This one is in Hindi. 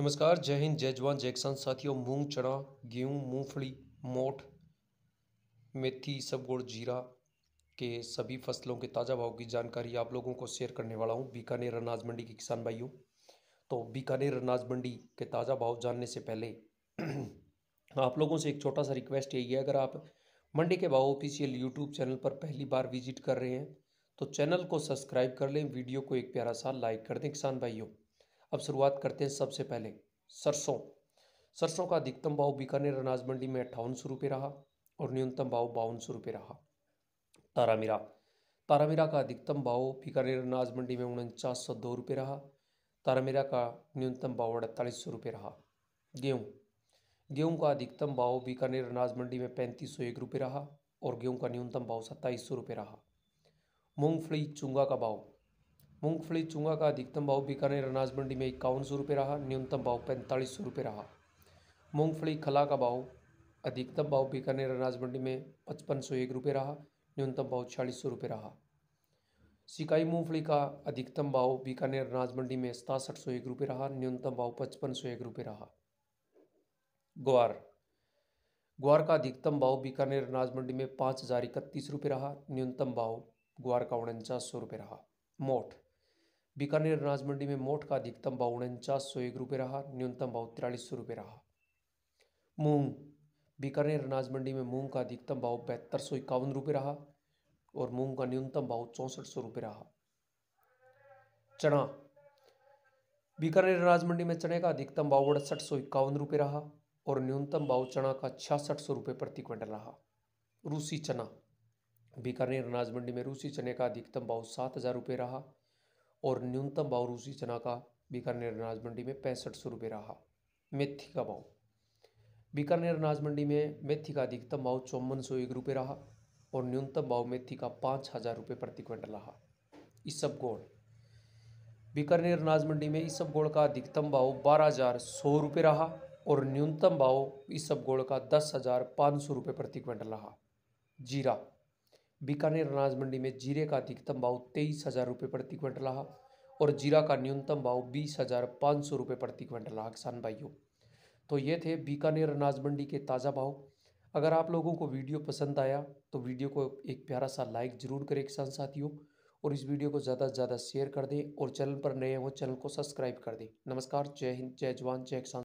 नमस्कार जय हिंद जय जवान जय किसान साथियों मूंग चना गेहूँ मूंगफली मोठ मेथी सब गुड़ जीरा के सभी फसलों के ताज़ा भाव की जानकारी आप लोगों को शेयर करने वाला हूँ बीकानेर अनाज मंडी के किसान भाइयों तो बीकानेर अनाज मंडी के ताज़ा भाव जानने से पहले आप लोगों से एक छोटा सा रिक्वेस्ट यही है अगर आप मंडी के भाव ऑफिशियल यूट्यूब चैनल पर पहली बार विजिट कर रहे हैं तो चैनल को सब्सक्राइब कर लें वीडियो को एक प्यारा सा लाइक कर दें किसान भाइयों अब शुरुआत करते हैं सबसे पहले सरसों सरसों का अधिकतम भाव बीकानेर अनाज मंडी में अट्ठावन सौ रुपये रहा और न्यूनतम भाव बावन सौ रुपये रहा तारामीरा तारामीरा का अधिकतम भाव बीकानेर अनाज मंडी में उनचास सौ दो रुपये रहा तारामीरा का न्यूनतम भाव अड़तालीस सौ रुपये रहा गेहूँ गेहूँ का अधिकतम भाव बीकानेर अनाज मंडी में पैंतीस सौ एक रुपये रहा और गेहूँ का न्यूनतम भाव सत्ताईस सौ रुपये रहा मूँगफली चूंगा का भाव मूंगफली चूंगा का अधिकतम भाव बीकानेर अनाज मंडी में इक्यावन सौ रुपये रहा न्यूनतम भाव पैंतालीस सौ रुपये रहा मूंगफली खला का भाव अधिकतम भाव बीकानेर अनाज मंडी में पचपन सौ एक रुपये रहा न्यूनतम भाव छियालीस सौ रुपये रहा सिकाई मूंगफली का अधिकतम भाव बीकानेर अनाज मंडी में सतासठ सौ एक रुपये रहा न्यूनतम भाव पचपन सौ एक रुपये रहा ग्वार ग्वार का अधिकतम भाव बीकानेर अनाज मंडी में पाँच हज़ार इकतीस रुपये रहा न्यूनतम भाव ग्वार का उनचास सौ रुपये रहा मोठ बीकानेर अनाज मंडी में मोट का अधिकतम भाव उनचास सौ एक रुपये रहा न्यूनतम भाव तिरालीस सौ रुपये रहा मूंग बीकानेर अनाज मंडी में मूंग का अधिकतम भाव बहत्तर सौ इक्यावन रुपये रहा और मूंग का न्यूनतम भाव चौंसठ सौ रुपये रहा चना बीकानेर अनाज मंडी में चने का अधिकतम भाव अड़सठ सौ इक्यावन रुपये रहा और न्यूनतम भाव चना का छियासठ सौ रुपये प्रति क्विंटल रहा रूसी चना बीकानेर अनाज मंडी में रूसी चने का अधिकतम भाव सात हज़ार रुपये रहा और न्यूनतम भाव रूसी चना का बीकानेर अनाज मंडी में पैंसठ सौ रुपये रहा मेथी का भाव बीकानेर अनाज मंडी में मेथी का अधिकतम भाव चौवन सौ एक रुपये रहा और न्यूनतम भाव मेथी का पाँच हज़ार रुपये प्रति क्विंटल रहा इस सब गोड़ बीकानेर अनाज मंडी में इस सब गोड़ का अधिकतम भाव बारह हज़ार सौ रुपये रहा और न्यूनतम भाव इस सब गोड़ का दस हज़ार पाँच सौ रुपये प्रति क्विंटल रहा जीरा बीकानेर अनाज मंडी में जीरे का अधिकतम भाव तेईस हज़ार रुपये प्रति क्विंटल रहा और जीरा का न्यूनतम भाव बीस हज़ार पाँच सौ रुपये प्रति क्विंटल रहा किसान भाइयों तो ये थे बीकानेर अनाज मंडी के ताज़ा भाव अगर आप लोगों को वीडियो पसंद आया तो वीडियो को एक प्यारा सा लाइक ज़रूर करें किसान साथियों और इस वीडियो को ज़्यादा से ज़्यादा शेयर कर दें और चैनल पर नए हो चैनल को सब्सक्राइब कर दें नमस्कार जय हिंद जय जवान जय किसान